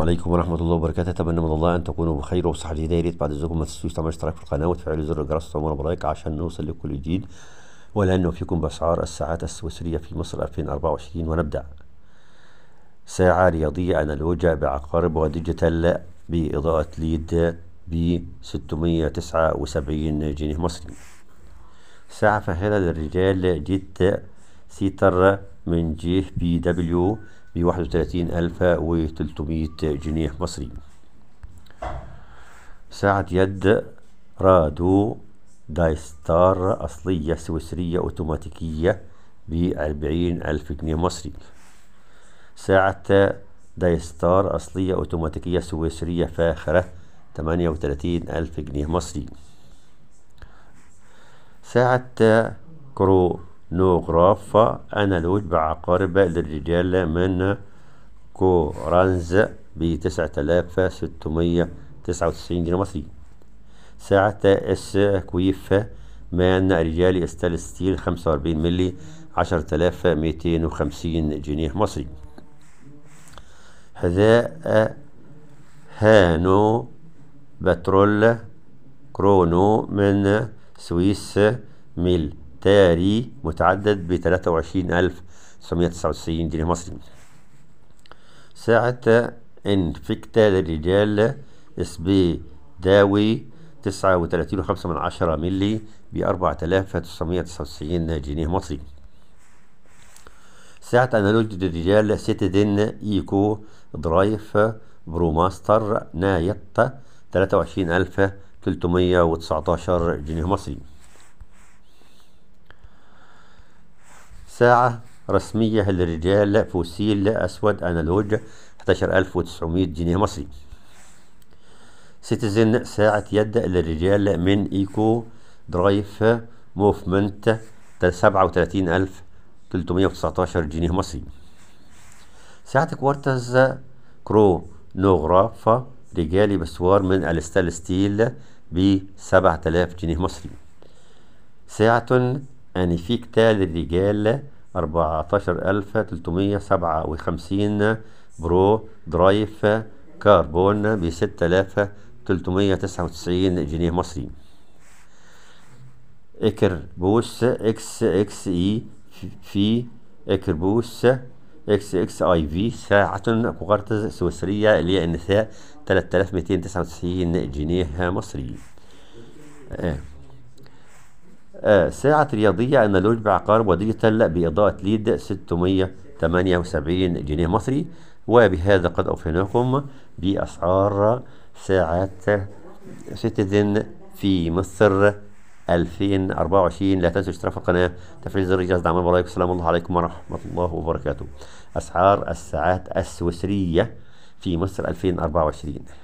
عليكم ورحمة الله وبركاته أتمنى من الله أن تكونوا بخير وبصحة جديدة يا ريت بعد إذنكم ما تنسوش تعملوا اشتراك في القناة وتفعلوا زر الجرس وتعملوا برايك عشان نوصل لكل جديد والآن نوفيكم بأسعار الساعات السويسرية في مصر 2024 ونبدأ ساعة رياضية أنالوجة بعقارب وديجيتال بإضاءة ليد ب 679 جنيه مصري ساعة فهيرة للرجال جيت سيتر من جي بي دبليو ب 31300 جنيه مصري ساعة يد رادو دايستار أصلية سويسرية أوتوماتيكية بأربعين ألف جنيه مصري ساعة دايستار أصلية أوتوماتيكية سويسرية فاخرة تمانية وتلاتين ألف جنيه مصري ساعة كرو نوغرافا أنا الولد بعقارب للرجال من كورنز ب 9699 ستمية تسعة وتسعين جنيه مصري ساعة اس كويف مان رجالي استال ستيل خمسة وأربعين ملي 10250 وخمسين جنيه مصري حذاء هانو بترول كرونو من سويس ميل تاري متعدد ب 23999 جنيه مصري ساعة انفكتا للرجال اسبيداوي تسعة وثلاثين وخمسة من عشرة ملي بأربعة آلاف تسعمية تسعة وتسعين جنيه مصري ساعة أنالوج للرجال سيتدن إيكو درايف بروماستر نايت ثلاثة وعشرين ألف تلتمية وتسعتاشر جنيه مصري ساعة رسمية للرجال فوسيل أسود أنالوج 11900 جنيه مصري سيتيزن ساعة يد للرجال من إيكو درايف موفمنت 37319 جنيه مصري ساعة كوارتز كرونوغرافة رجالي بسوار من الستال ستيل ب 7000 جنيه مصري ساعة يعني في كتال الرجال 14357 برو درايف كاربون ب 6399 جنيه مصري اكربوس اكس اكس اي في اكربوس اكس اكس اي في ساعة قوقرة سويسرية للنساء 3299 جنيه مصري آه. ساعة رياضية أن لوج بعقار وديجيتال بإضاءة ليد 678 جنيه مصري وبهذا قد أوفيناكم بأسعار ساعات سيتيزن في مصر 2024 لا تنسوا الاشتراك في القناة تفعيل زر الجرس دعم ولايك السلام الله عليكم ورحمة الله وبركاته أسعار الساعات السويسرية في مصر 2024